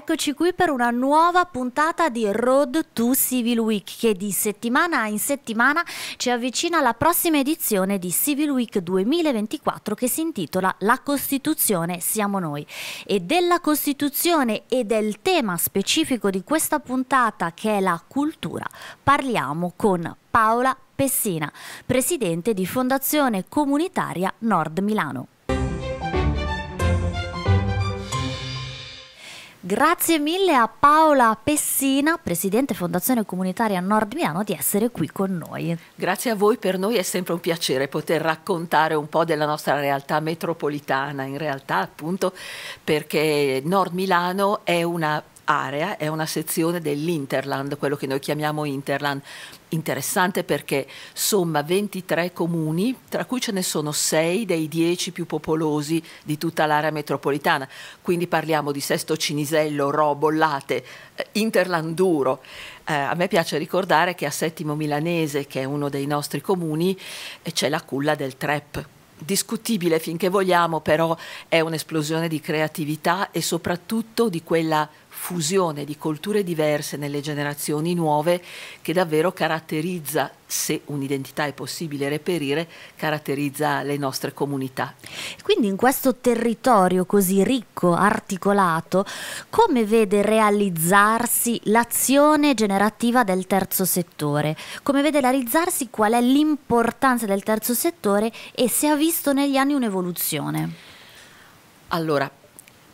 Eccoci qui per una nuova puntata di Road to Civil Week che di settimana in settimana ci avvicina alla prossima edizione di Civil Week 2024 che si intitola La Costituzione siamo noi. E della Costituzione e del tema specifico di questa puntata che è la cultura parliamo con Paola Pessina, presidente di Fondazione Comunitaria Nord Milano. Grazie mille a Paola Pessina, Presidente Fondazione Comunitaria Nord Milano, di essere qui con noi. Grazie a voi, per noi è sempre un piacere poter raccontare un po' della nostra realtà metropolitana, in realtà appunto perché Nord Milano è una area è una sezione dell'Interland, quello che noi chiamiamo Interland, interessante perché somma 23 comuni, tra cui ce ne sono 6 dei 10 più popolosi di tutta l'area metropolitana, quindi parliamo di Sesto Cinisello, Robollate, eh, Interlanduro. Eh, a me piace ricordare che a Settimo Milanese, che è uno dei nostri comuni, eh, c'è la culla del Trep, discutibile finché vogliamo, però è un'esplosione di creatività e soprattutto di quella fusione di culture diverse nelle generazioni nuove che davvero caratterizza, se un'identità è possibile reperire, caratterizza le nostre comunità. Quindi in questo territorio così ricco, articolato, come vede realizzarsi l'azione generativa del terzo settore? Come vede realizzarsi qual è l'importanza del terzo settore e se ha visto negli anni un'evoluzione? Allora,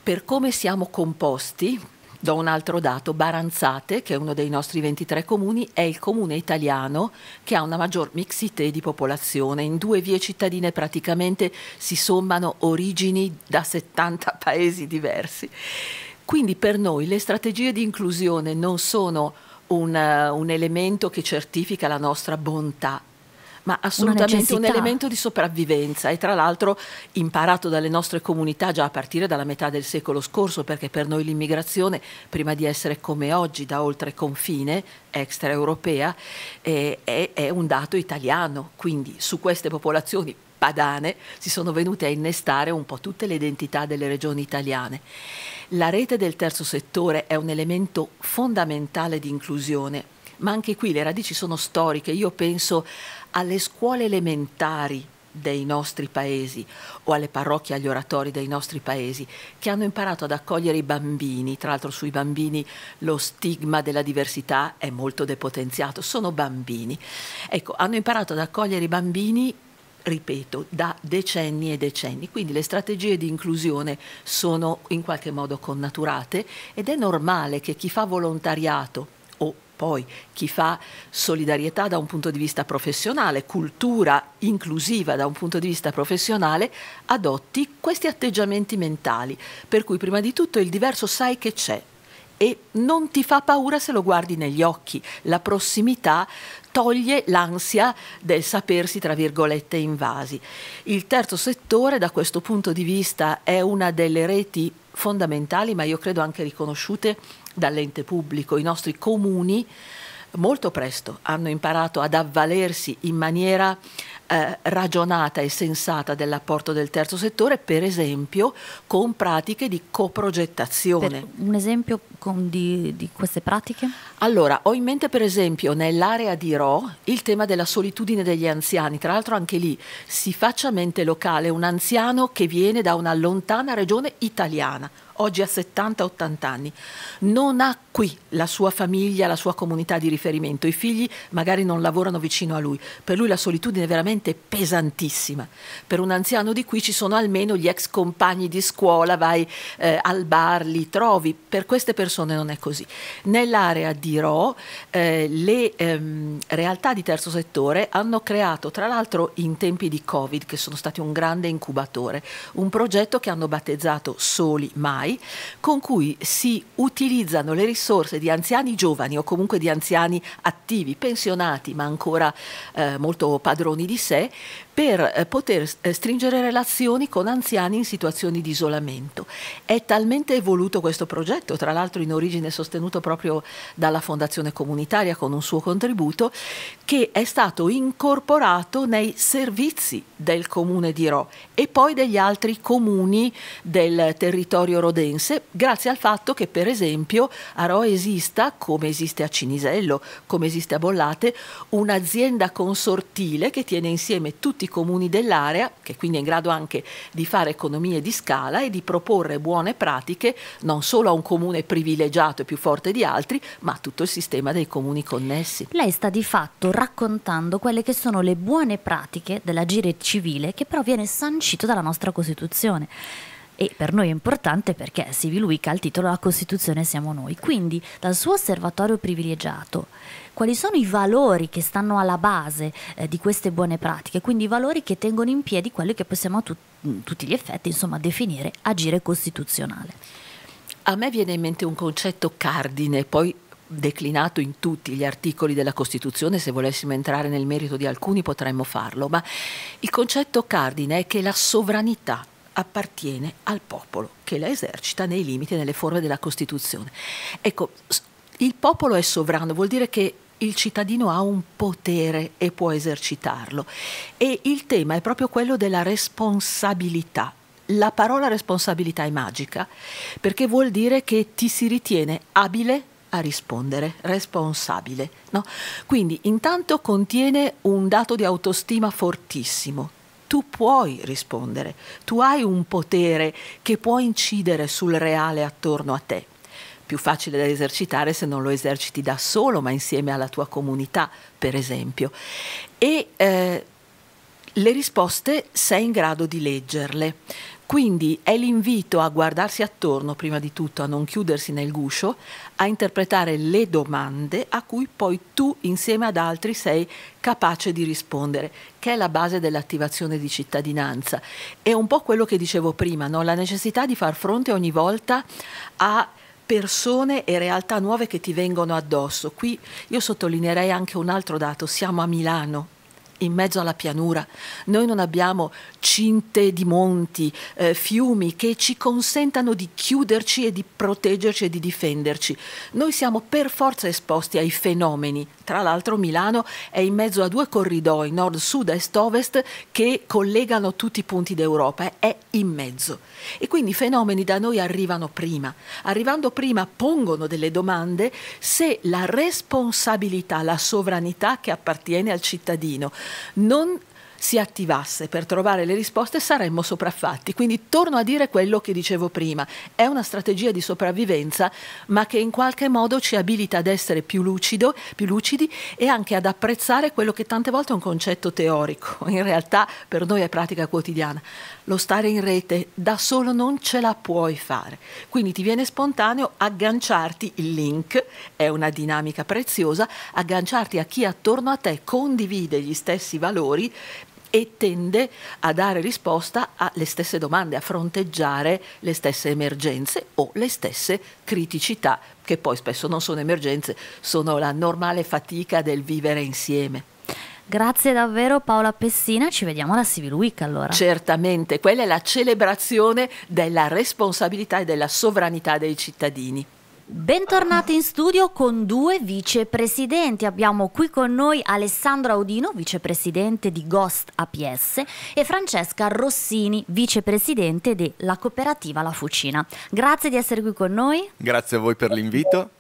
per come siamo composti, Do un altro dato, Baranzate, che è uno dei nostri 23 comuni, è il comune italiano che ha una maggior mixité di popolazione. In due vie cittadine praticamente si sommano origini da 70 paesi diversi. Quindi per noi le strategie di inclusione non sono un, eh, un elemento che certifica la nostra bontà ma assolutamente un elemento di sopravvivenza e tra l'altro imparato dalle nostre comunità già a partire dalla metà del secolo scorso, perché per noi l'immigrazione, prima di essere come oggi da oltre confine, extraeuropea, eh, è, è un dato italiano, quindi su queste popolazioni padane si sono venute a innestare un po' tutte le identità delle regioni italiane. La rete del terzo settore è un elemento fondamentale di inclusione, ma anche qui le radici sono storiche. Io penso alle scuole elementari dei nostri paesi o alle parrocchie, agli oratori dei nostri paesi che hanno imparato ad accogliere i bambini, tra l'altro sui bambini lo stigma della diversità è molto depotenziato, sono bambini. Ecco, hanno imparato ad accogliere i bambini ripeto, da decenni e decenni. Quindi le strategie di inclusione sono in qualche modo connaturate ed è normale che chi fa volontariato poi chi fa solidarietà da un punto di vista professionale, cultura inclusiva da un punto di vista professionale, adotti questi atteggiamenti mentali, per cui prima di tutto il diverso sai che c'è e non ti fa paura se lo guardi negli occhi. La prossimità toglie l'ansia del sapersi, tra virgolette, invasi. Il terzo settore, da questo punto di vista, è una delle reti fondamentali, ma io credo anche riconosciute dall'ente pubblico, i nostri comuni molto presto hanno imparato ad avvalersi in maniera eh, ragionata e sensata dell'apporto del terzo settore, per esempio con pratiche di coprogettazione. Per un esempio con, di, di, queste pratiche? Allora, ho in mente per esempio nell'area di Ro il tema della solitudine degli anziani, tra l'altro anche lì si faccia mente locale un anziano che viene da una lontana regione italiana, oggi ha 70-80 anni, non ha qui la sua famiglia, la sua comunità di riferimento, i figli magari non lavorano vicino a lui, per lui la solitudine è veramente pesantissima, per un anziano di qui ci sono almeno gli ex compagni di scuola, vai eh, al bar, li trovi, per queste persone non è così. Nell'area di Ro eh, le ehm, realtà di terzo settore hanno creato, tra l'altro in tempi di Covid, che sono stati un grande incubatore, un progetto che hanno battezzato Soli Mai, RAI con cui si utilizzano le risorse di anziani giovani o comunque di anziani attivi, pensionati ma ancora eh, molto padroni di sé per eh, poter eh, stringere relazioni con anziani in situazioni di isolamento. È talmente evoluto questo progetto, tra l'altro in origine sostenuto proprio dalla Fondazione Comunitaria con un suo contributo, che è stato incorporato nei servizi del comune di Ro e poi degli altri comuni del territorio rodense, grazie al fatto che per esempio a Ro esista, come esiste a Cinisello, come esiste a Bollate, un'azienda consortile che tiene insieme tutti tutti i comuni dell'area, che quindi è in grado anche di fare economie di scala e di proporre buone pratiche non solo a un comune privilegiato e più forte di altri, ma a tutto il sistema dei comuni connessi. Lei sta di fatto raccontando quelle che sono le buone pratiche dell'agire civile che però viene sancito dalla nostra Costituzione e per noi è importante perché Civil Week ha il titolo La Costituzione siamo noi. Quindi dal suo osservatorio privilegiato quali sono i valori che stanno alla base eh, di queste buone pratiche, quindi i valori che tengono in piedi quello che possiamo a tut mm, tutti gli effetti insomma, definire agire costituzionale. A me viene in mente un concetto cardine, poi declinato in tutti gli articoli della Costituzione, se volessimo entrare nel merito di alcuni potremmo farlo, ma il concetto cardine è che la sovranità appartiene al popolo che la esercita nei limiti e nelle forme della Costituzione. Ecco, il popolo è sovrano, vuol dire che il cittadino ha un potere e può esercitarlo. E il tema è proprio quello della responsabilità. La parola responsabilità è magica perché vuol dire che ti si ritiene abile a rispondere, responsabile. No? Quindi intanto contiene un dato di autostima fortissimo tu puoi rispondere, tu hai un potere che può incidere sul reale attorno a te. Più facile da esercitare se non lo eserciti da solo, ma insieme alla tua comunità, per esempio. E eh, le risposte sei in grado di leggerle. Quindi è l'invito a guardarsi attorno prima di tutto, a non chiudersi nel guscio, a interpretare le domande a cui poi tu insieme ad altri sei capace di rispondere, che è la base dell'attivazione di cittadinanza. È un po' quello che dicevo prima, no? la necessità di far fronte ogni volta a persone e realtà nuove che ti vengono addosso. Qui io sottolineerei anche un altro dato, siamo a Milano in mezzo alla pianura, noi non abbiamo cinte di monti, eh, fiumi che ci consentano di chiuderci e di proteggerci e di difenderci. Noi siamo per forza esposti ai fenomeni. Tra l'altro Milano è in mezzo a due corridoi, nord, sud, est, ovest, che collegano tutti i punti d'Europa, eh, è in mezzo. E quindi i fenomeni da noi arrivano prima. Arrivando prima pongono delle domande se la responsabilità, la sovranità che appartiene al cittadino, non si attivasse per trovare le risposte saremmo sopraffatti. Quindi torno a dire quello che dicevo prima, è una strategia di sopravvivenza ma che in qualche modo ci abilita ad essere più, lucido, più lucidi e anche ad apprezzare quello che tante volte è un concetto teorico, in realtà per noi è pratica quotidiana. Lo stare in rete da solo non ce la puoi fare, quindi ti viene spontaneo agganciarti il link, è una dinamica preziosa, agganciarti a chi attorno a te condivide gli stessi valori e tende a dare risposta alle stesse domande, a fronteggiare le stesse emergenze o le stesse criticità, che poi spesso non sono emergenze, sono la normale fatica del vivere insieme. Grazie davvero Paola Pessina, ci vediamo alla Civil Week allora. Certamente, quella è la celebrazione della responsabilità e della sovranità dei cittadini. Bentornati in studio con due vicepresidenti. Abbiamo qui con noi Alessandro Audino, vicepresidente di Ghost APS, e Francesca Rossini, vicepresidente della cooperativa La Fucina. Grazie di essere qui con noi. Grazie a voi per l'invito.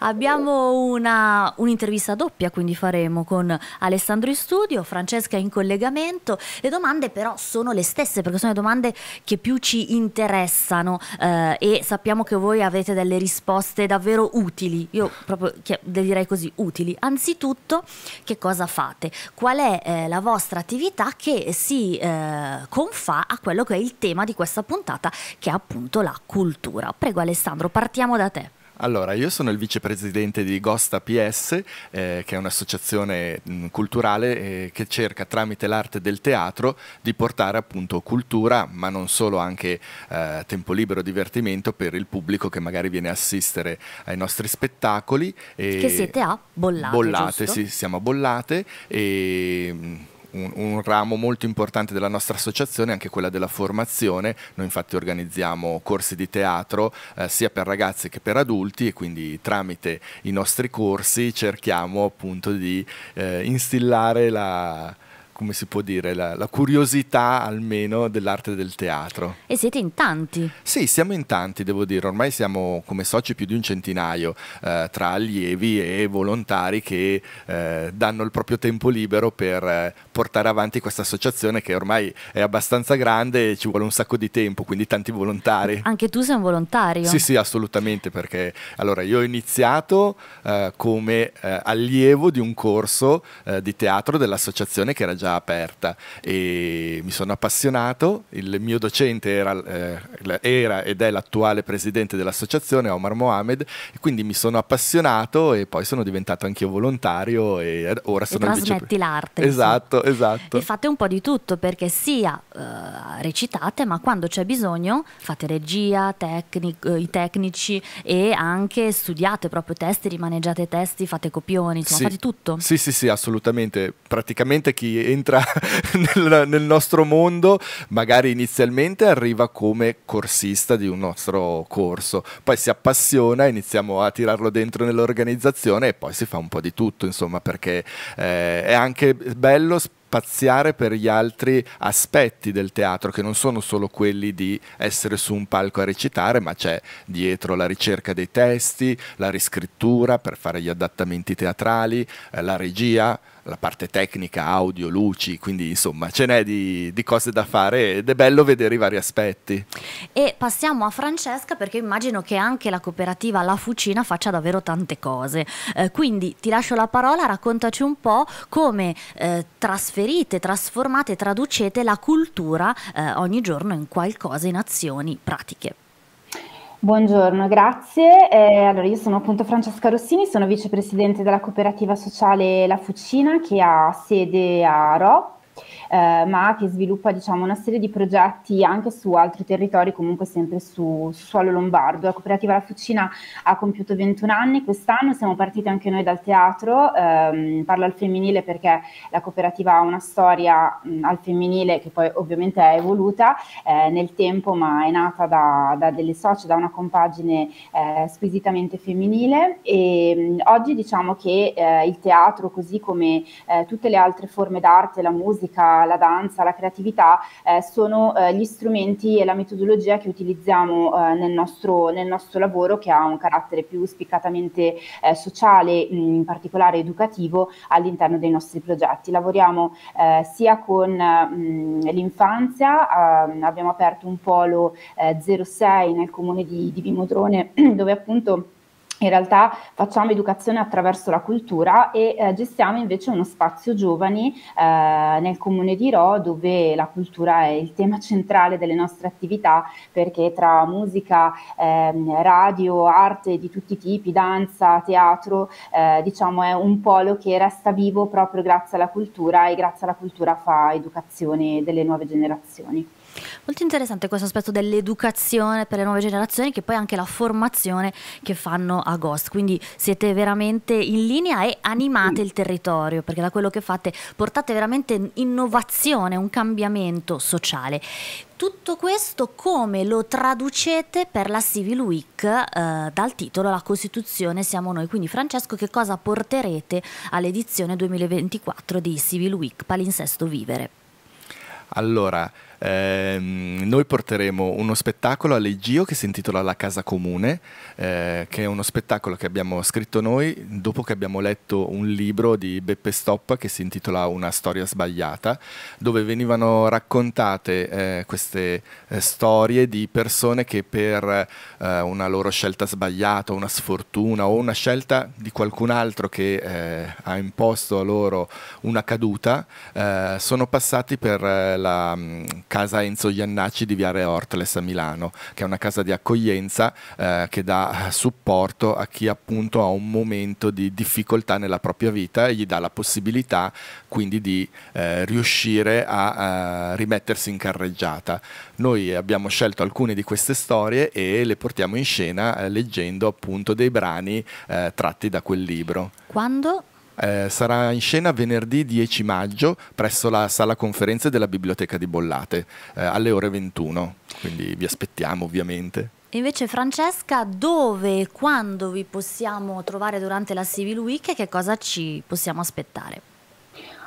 Abbiamo una, un'intervista doppia, quindi faremo con Alessandro in studio, Francesca in collegamento. Le domande però sono le stesse perché sono le domande che più ci interessano eh, e sappiamo che voi avete delle risposte davvero utili, io proprio direi così, utili. Anzitutto, che cosa fate? Qual è eh, la vostra attività che si eh, confà a quello che è il tema di questa puntata, che è appunto la cultura? Prego Alessandro, partiamo da te. Allora, io sono il vicepresidente di Gosta PS, eh, che è un'associazione mm, culturale eh, che cerca tramite l'arte del teatro di portare appunto cultura, ma non solo, anche eh, tempo libero, divertimento per il pubblico che magari viene a assistere ai nostri spettacoli. che siete a Bollate. Bollate, giusto? sì, siamo a Bollate e mm, un, un, ramo molto importante della nostra associazione, anche quella della formazione. Noi infatti organizziamo corsi di teatro eh, sia per ragazzi che per adulti e quindi tramite i nostri corsi cerchiamo appunto di eh, instillare la come si può dire, la, la curiosità almeno dell'arte del teatro. E siete in tanti? Sì, siamo in tanti, devo dire. Ormai siamo come soci più di un centinaio eh, tra allievi e volontari che eh, danno il proprio tempo libero per eh, portare avanti questa associazione che ormai è abbastanza grande e ci vuole un sacco di tempo, quindi tanti volontari. Anche tu sei un volontario? Sì, sì, assolutamente, perché allora io ho iniziato eh, come eh, allievo di un corso eh, di teatro dell'associazione che era già università aperta e mi sono appassionato, il mio docente era, eh, era ed è l'attuale presidente dell'associazione Omar Mohamed e quindi mi sono appassionato e poi sono diventato anch'io volontario e ora sono e trasmetti vice... l'arte. Esatto, esatto. E fate un po' di tutto perché sia eh, recitate ma quando c'è bisogno fate regia, tecnic eh, i tecnici e anche studiate proprio testi, rimaneggiate testi, fate copioni, insomma sì. fate tutto. Sì, sì, sì, assolutamente. Praticamente chi entra entra nel, nel, nostro mondo, magari inizialmente arriva come corsista di un nostro corso, poi si appassiona, iniziamo a tirarlo dentro nell'organizzazione e poi si fa un po' di tutto, insomma, perché eh, è anche bello spaziare per gli altri aspetti del teatro, che non sono solo quelli di essere su un palco a recitare, ma c'è dietro la ricerca dei testi, la riscrittura per fare gli adattamenti teatrali, eh, la regia, la parte tecnica, audio, luci, quindi insomma ce n'è di, di, cose da fare ed è bello vedere i vari aspetti. E passiamo a Francesca perché immagino che anche la cooperativa La Fucina faccia davvero tante cose, eh, quindi ti lascio la parola, raccontaci un po' come eh, trasferite, trasformate, traducete la cultura eh, ogni giorno in qualcosa, in azioni pratiche. Buongiorno, grazie. Eh, allora, io sono appunto Francesca Rossini, sono vicepresidente della cooperativa sociale La Fucina che ha sede a Ro, eh, ma che sviluppa diciamo, una serie di progetti anche su altri territori, comunque sempre su, su suolo lombardo. La cooperativa La Fucina ha compiuto 21 anni quest'anno, siamo partiti anche noi dal teatro, ehm, parlo al femminile perché la cooperativa ha una storia mh, al femminile che poi ovviamente è evoluta eh, nel tempo, ma è nata da, da delle socie, da una compagine eh, squisitamente femminile e mh, oggi diciamo che eh, il teatro, così come eh, tutte le altre forme d'arte, la musica, musica, la danza, la creatività eh, sono eh, gli strumenti e la metodologia che utilizziamo eh, nel nostro, nel, nostro, lavoro che ha un carattere più spiccatamente eh, sociale, mm, in particolare educativo, all'interno dei nostri progetti. Lavoriamo eh, sia con mh, mm, l'infanzia, ehm, abbiamo aperto un polo 06 nel comune di, di Vimodrone dove appunto in realtà facciamo educazione attraverso la cultura e eh, gestiamo invece uno spazio giovani eh, nel comune di Ro dove la cultura è il tema centrale delle nostre attività perché tra musica, eh, radio, arte di tutti i tipi, danza, teatro, eh, diciamo è un polo che resta vivo proprio grazie alla cultura e grazie alla cultura fa educazione delle nuove generazioni. Molto interessante questo aspetto dell'educazione per le nuove generazioni che poi anche la formazione che fanno a Ghost, quindi siete veramente in linea e animate il territorio perché da quello che fate portate veramente innovazione, un cambiamento sociale. Tutto questo come lo traducete per la Civil Week eh, dal titolo La Costituzione siamo noi? Quindi Francesco che cosa porterete all'edizione 2024 di Civil Week Palinsesto Vivere? Allora, eh, noi porteremo uno spettacolo all'Egio che si intitola La Casa Comune, eh, che è uno spettacolo che abbiamo scritto noi dopo che abbiamo letto un libro di Beppe Stoppa che si intitola Una storia sbagliata, dove venivano raccontate eh, queste eh, storie di persone che per eh, una loro scelta sbagliata, una sfortuna o una scelta di qualcun altro che eh, ha imposto a loro una caduta, sono passati per la Casa Enzo Iannacci di Viare Ortles a Milano, che è una casa di accoglienza eh, che dà supporto a chi appunto ha un momento di difficoltà nella propria vita e gli dà la possibilità quindi di eh, riuscire a, a rimettersi in carreggiata. Noi abbiamo scelto alcune di queste storie e le portiamo in scena eh, leggendo appunto dei brani eh, tratti da quel libro. Quando eh, sarà in scena venerdì 10 maggio presso la sala conferenze della Biblioteca di Bollate eh, alle ore 21, quindi vi aspettiamo ovviamente. Invece Francesca, dove e quando vi possiamo trovare durante la Civil Week e che cosa ci possiamo aspettare?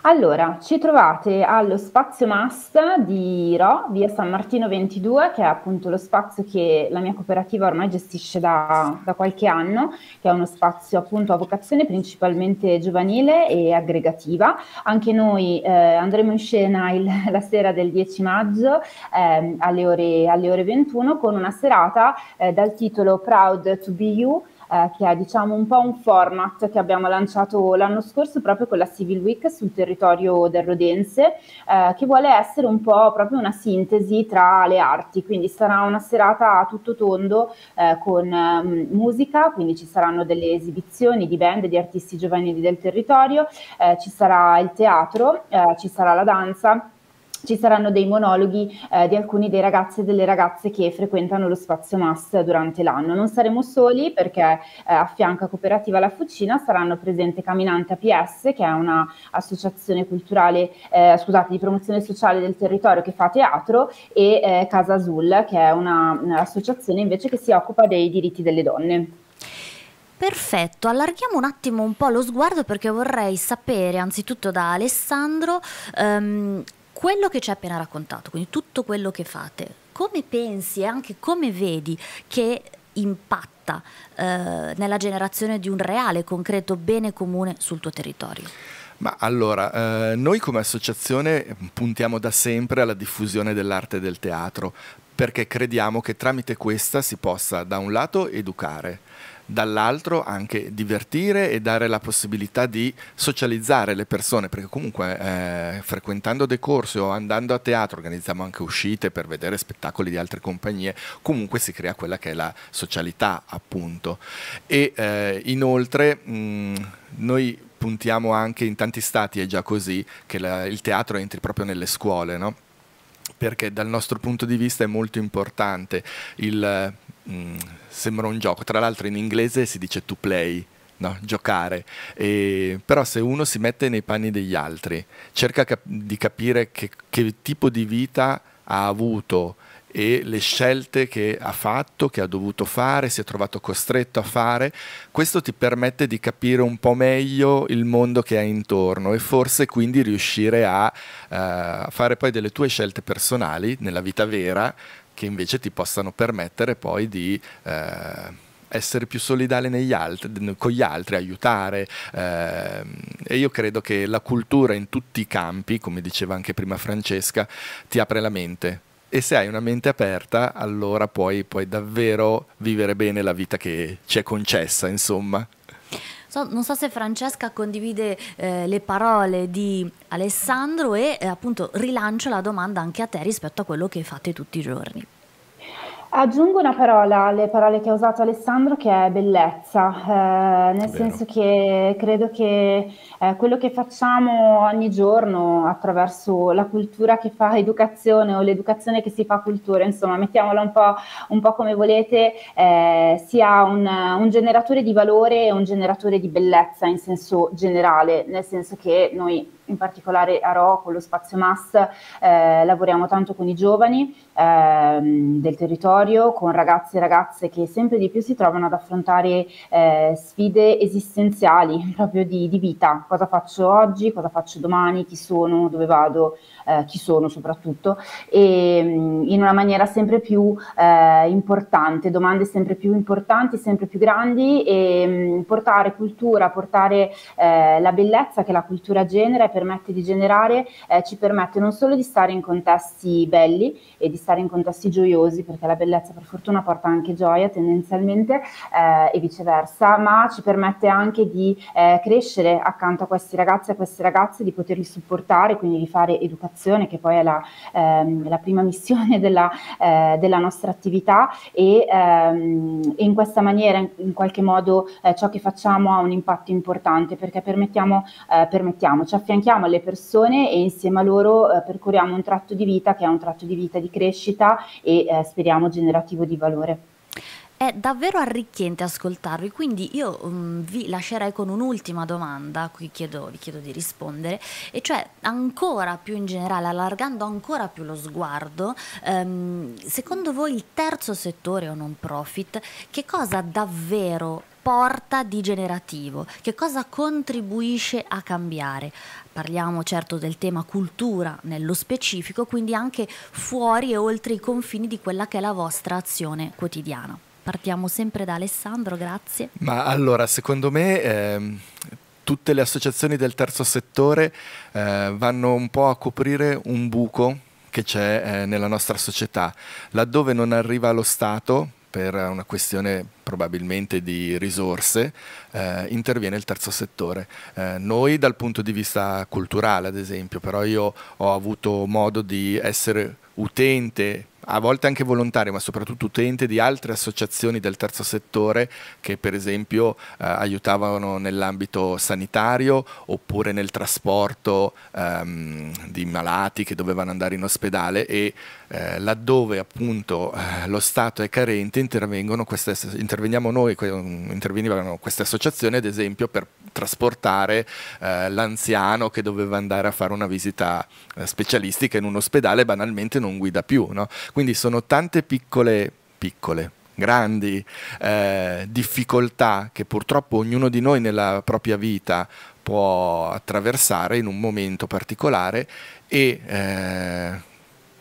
Allora, ci trovate allo spazio Mast di Ro, via San Martino 22, che è appunto lo spazio che la mia cooperativa ormai gestisce da, da qualche anno, che è uno spazio appunto a vocazione principalmente giovanile e aggregativa. Anche noi eh, andremo in scena il, la sera del 10 maggio eh, alle, ore, alle, ore, 21 con una serata eh, dal titolo Proud to be You eh, che è diciamo un po' un format che abbiamo lanciato l'anno scorso proprio con la Civil Week sul territorio del Rodense, eh, che vuole essere un po' proprio una sintesi tra le arti, quindi sarà una serata a tutto tondo eh, con um, musica, quindi ci saranno delle esibizioni di band, di artisti giovanili del territorio, eh, ci sarà il teatro, eh, ci sarà la danza ci saranno dei monologhi eh, di alcuni dei ragazzi e delle ragazze che frequentano lo spazio MAS durante l'anno. Non saremo soli perché eh, a fianco a Cooperativa La Fucina saranno presente Caminante APS, che è un'associazione culturale, eh, scusate, di promozione sociale del territorio che fa teatro, e eh, Casa Azul, che è un'associazione invece che si occupa dei diritti delle donne. Perfetto, allarghiamo un attimo un po' lo sguardo perché vorrei sapere anzitutto da Alessandro um, quello che ci hai appena raccontato, quindi tutto quello che fate, come pensi e anche come vedi che impatta eh, nella generazione di un reale, concreto bene comune sul tuo territorio? Ma allora, eh, noi come associazione puntiamo da sempre alla diffusione dell'arte del teatro, perché crediamo che tramite questa si possa da un lato educare, dall'altro anche divertire e dare la possibilità di socializzare le persone, perché comunque eh, frequentando dei corsi o andando a teatro organizziamo anche uscite per vedere spettacoli di altre compagnie, comunque si crea quella che è la socialità appunto. E eh, inoltre mh, mm, noi puntiamo anche in tanti stati, è già così, che la, il teatro entri proprio nelle scuole, no? perché dal nostro punto di vista è molto importante il Mm, sembra un gioco, tra l'altro in inglese si dice to play, no? giocare, e, però se uno si mette nei panni degli altri, cerca cap di capire che, che tipo di vita ha avuto, e le scelte che ha fatto, che ha dovuto fare, si è trovato costretto a fare, questo ti permette di capire un po' meglio il mondo che hai intorno e forse quindi riuscire a eh, fare poi delle tue scelte personali nella vita vera che invece ti possano permettere poi di eh, essere più solidale negli altri, con gli altri, aiutare. Eh, e io credo che la cultura in tutti i campi, come diceva anche prima Francesca, ti apre la mente. E se hai una mente aperta, allora puoi, puoi davvero vivere bene la vita che ci è concessa, insomma. So, non so se Francesca condivide eh, le parole di Alessandro e eh, appunto rilancio la domanda anche a te rispetto a quello che fate tutti i giorni. Aggiungo una parola alle parole che ha usato Alessandro che è bellezza, eh, nel Vero. senso che credo che eh, quello che facciamo ogni giorno attraverso la cultura che fa educazione o l'educazione che si fa cultura, insomma mettiamola un po', un po come volete, eh, sia un, un, generatore di valore e un generatore di bellezza in senso generale, nel senso che noi in particolare a RO con lo Spazio Mass eh, lavoriamo tanto con i giovani eh, del territorio, con ragazzi e ragazze che sempre di più si trovano ad affrontare eh, sfide esistenziali proprio di, di, vita, cosa faccio oggi, cosa faccio domani, chi sono, dove vado, eh, chi sono soprattutto e mm, in una maniera sempre più eh, importante, domande sempre più importanti, sempre più grandi e mh, mm, portare cultura, portare eh, la bellezza che la cultura genera permette di generare, eh, ci permette non solo di stare in contesti belli e di stare in contesti gioiosi, perché la bellezza per fortuna porta anche gioia tendenzialmente eh, e viceversa, ma ci permette anche di eh, crescere accanto a questi ragazzi e a queste ragazze, di poterli supportare, quindi di fare educazione, che poi è la, ehm, la prima missione della, eh, della nostra attività e, ehm, in questa maniera in, qualche modo eh, ciò che facciamo ha un impatto importante perché permettiamo, eh, permettiamo ci affianchiamo affianchiamo alle persone e insieme a loro eh, percorriamo un tratto di vita che è un tratto di vita di crescita e eh, speriamo generativo di valore. È davvero arricchente ascoltarvi, quindi io um, vi lascerei con un'ultima domanda, qui chiedo, vi chiedo di rispondere, e cioè ancora più in generale, allargando ancora più lo sguardo, um, secondo voi il terzo settore o non profit, che cosa davvero porta di generativo, che cosa contribuisce a cambiare. Parliamo certo del tema cultura nello specifico, quindi anche fuori e oltre i confini di quella che è la vostra azione quotidiana. Partiamo sempre da Alessandro, grazie. Ma allora, secondo me... Ehm tutte le associazioni del terzo settore eh, vanno un po' a coprire un buco che c'è eh, nella nostra società, laddove non arriva lo Stato per una questione probabilmente di risorse, eh, interviene il terzo settore. Eh, noi dal punto di vista culturale, ad esempio, però io ho avuto modo di essere utente, a volte anche volontario, ma soprattutto utente di altre associazioni del terzo settore che per esempio eh, aiutavano nell'ambito sanitario oppure nel trasporto ehm, di malati che dovevano andare in ospedale e eh, laddove appunto eh, lo Stato è carente intervengono queste, interveniamo noi, intervenivano queste associazioni ad esempio per trasportare eh, l'anziano che doveva andare a fare una visita eh, specialistica in un ospedale, banalmente non guida più. No? Quindi sono tante piccole, piccole, grandi eh, difficoltà che purtroppo ognuno di noi nella propria vita può attraversare in un momento particolare e eh,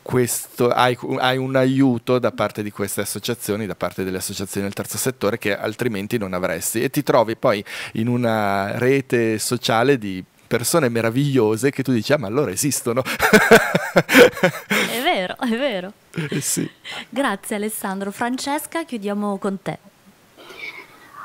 questo, hai, hai, un aiuto da parte di queste associazioni, da parte delle associazioni del terzo settore che altrimenti non avresti e ti trovi poi in una rete sociale di persone meravigliose che tu dici ah ma allora esistono. è vero, è vero. Eh sì. Grazie Alessandro. Francesca, chiudiamo con te.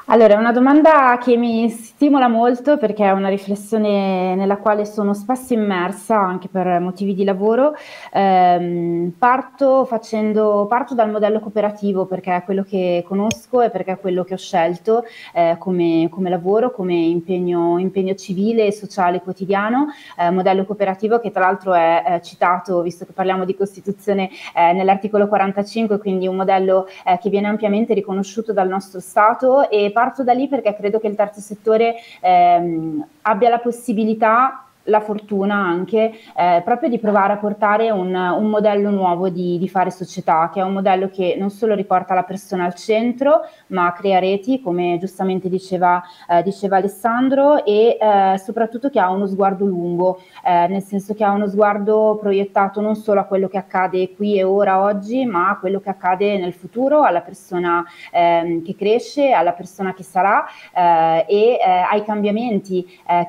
Allora, è una domanda che mi stimola molto perché è una riflessione nella quale sono spesso immersa anche per motivi di lavoro. Eh, parto, facendo, parto, dal modello cooperativo perché è quello che conosco e perché è quello che ho scelto eh, come, come, lavoro, come impegno, impegno, civile e sociale quotidiano. Eh, modello cooperativo che tra l'altro è citato, visto che parliamo di Costituzione, eh, nell'articolo 45, quindi un modello eh, che viene ampiamente riconosciuto dal nostro Stato e parto da lì perché credo che il terzo settore ehm, abbia la possibilità la fortuna anche eh, proprio di provare a portare un, un modello nuovo di, di, fare società, che è un modello che non solo riporta la persona al centro, ma crea reti, come giustamente diceva, eh, diceva Alessandro, e eh, soprattutto che ha uno sguardo lungo, eh, nel senso che ha uno sguardo proiettato non solo a quello che accade qui e ora, oggi, ma a quello che accade nel futuro, alla persona ehm, che cresce, alla persona che sarà eh, e eh, ai cambiamenti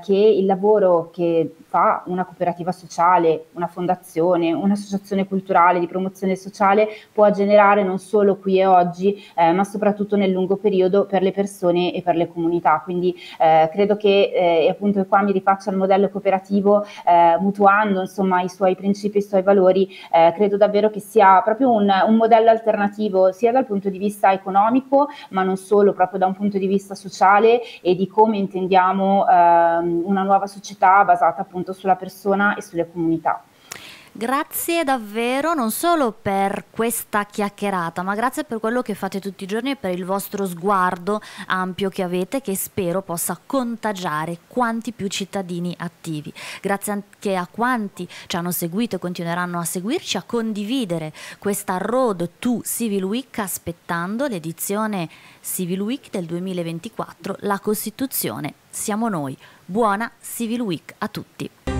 che il lavoro che fa una cooperativa sociale, una fondazione, un'associazione culturale di promozione sociale può generare non solo qui e oggi, eh, ma soprattutto nel lungo periodo per le persone e per le comunità. Quindi eh, credo che, eh, e appunto qua mi rifaccio al modello cooperativo, eh, mutuando insomma i suoi principi, e i suoi valori, eh, credo davvero che sia proprio un, un modello alternativo sia dal punto di vista economico, ma non solo, proprio da un punto di vista sociale e di come intendiamo ehm, una nuova società basata appunto sulla persona e sulle comunità. Grazie davvero non solo per questa chiacchierata, ma grazie per quello che fate tutti i giorni e per il vostro sguardo ampio che avete che spero possa contagiare quanti più cittadini attivi. Grazie anche a quanti ci hanno seguito e continueranno a seguirci, a condividere questa Road to Civil Week aspettando l'edizione Civil Week del 2024, la Costituzione siamo noi. Buona Civil Week a tutti!